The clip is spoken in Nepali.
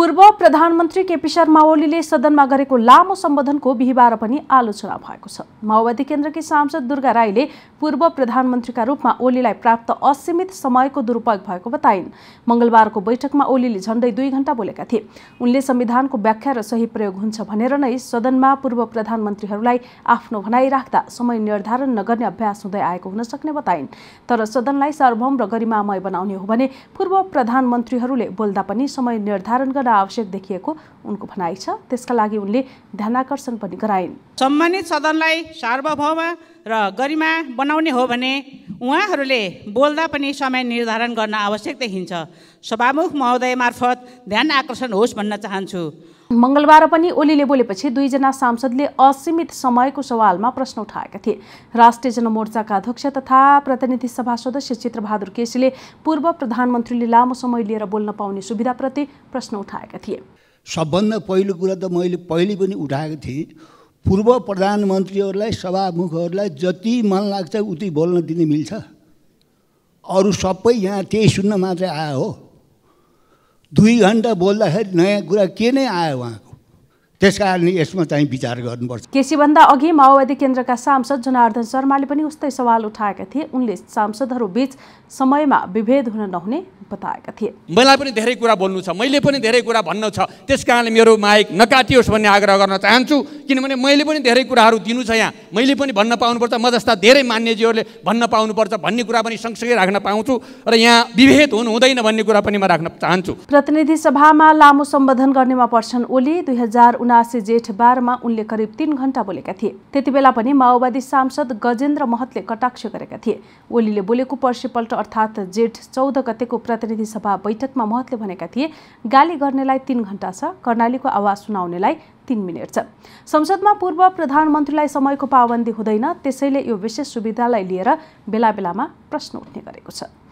पूर्व प्रधानमन्त्री केपी शर्मा ओलीले सदनमा गरेको लामो सम्बोधनको बिहिबार पनि आलोचना भएको छ माओवादी केन्द्रकी सांसद दुर्गा राईले पूर्व प्रधानमन्त्रीका रूपमा ओलीलाई प्राप्त असीमित समयको दुरुपयोग भएको बताइन् मंगलबारको बैठकमा ओलीले झण्डै दुई घण्टा बोलेका थिए उनले संविधानको व्याख्या र सही प्रयोग हुन्छ भनेर नै सदनमा पूर्व प्रधानमन्त्रीहरूलाई आफ्नो भनाइ राख्दा समय निर्धारण नगर्ने अभ्यास हुँदै आएको हुन सक्ने बताइन् तर सदनलाई सार्वभौम र गरिमामय बनाउने हो भने पूर्व प्रधानमन्त्रीहरूले बोल्दा पनि समय निर्धारण गर्न ज्यादा आवश्यक देखिएको उनको भनाइ छ त्यसका लागि उनले ध्यानाकर्षण पनि गराइन् सम्मानित सदनलाई सार्वभौम र गरिमा बनाउने हो भने उहाँहरूले बोल्दा पनि समय निर्धारण गर्न आवश्यक देखिन्छ सभामुख महोदय मार्फत ध्यान आकर्षण होस् भन्न चाहन्छु मङ्गलबार पनि ओलीले बोलेपछि दुईजना सांसदले असीमित समयको सवालमा प्रश्न उठाएका थिए राष्ट्रिय जनमोर्चाका अध्यक्ष तथा प्रतिनिधि सभा सदस्य चित्रबहादुर केसीले पूर्व प्रधानमन्त्रीले लामो समय लिएर बोल्न पाउने सुविधाप्रति प्रश्न उठाएका थिए सबभन्दा पहिलो कुरा त मैले पहिले पनि उठाएको थिएँ पूर्व प्रधानमन्त्रीहरूलाई सभामुखहरूलाई जति मन लाग्छ उति बोल्न दिने मिल्छ अरू सबै यहाँ त्यही सुन्न मात्रै आयो हो दुई घन्टा बोल्दाखेरि नयाँ कुरा के नै आयो उहाँको त्यस कारणले यसमा चाहिँ विचार गर्नुपर्छ केसीभन्दा अघि माओवादी केन्द्रका सांसद जनार्दन शर्माले पनि उस्तै सवाल उठाएका थिए उनले बिच समयमा विभेद हुन नहुने बताएका थिए मलाई पनि धेरै कुरा बोल्नु छ मैले पनि धेरै कुरा भन्नु छ त्यस कारणले मेरो माइक नकाटियोस् भन्ने आग्रह गर्न चाहन्छु किनभने मैले पनि धेरै कुराहरू दिनु छ यहाँ मैले पनि भन्न पाउनुपर्छ म जस्ता धेरै मान्यजीहरूले भन्न पाउनुपर्छ भन्ने कुरा पनि सँगसँगै राख्न पाउँछु र यहाँ विभेद हुनु हुँदैन भन्ने कुरा पनि म राख्न चाहन्छु प्रतिनिधि सभामा लामो सम्बोधन गर्नेमा पर्छन् ओली दुई उनासी जेठ बाह्रमा उनले करिब तीन घण्टा बोलेका थिए त्यति बेला पनि माओवादी सांसद गजेन्द्र महतले कटाक्ष गरेका थिए ओलीले बोलेको पर्सिपल्ट अर्थात् जेठ चौध गतेको प्रतिनिधि सभा बैठकमा महतले भनेका थिए गाली गर्नेलाई तीन घण्टा छ कर्णालीको आवाज सुनाउनेलाई तीन मिनट छ संसदमा पूर्व प्रधानमन्त्रीलाई समयको पाबन्दी हुँदैन त्यसैले यो विशेष सुविधालाई लिएर बेला बेलामा प्रश्न उठ्ने गरेको छ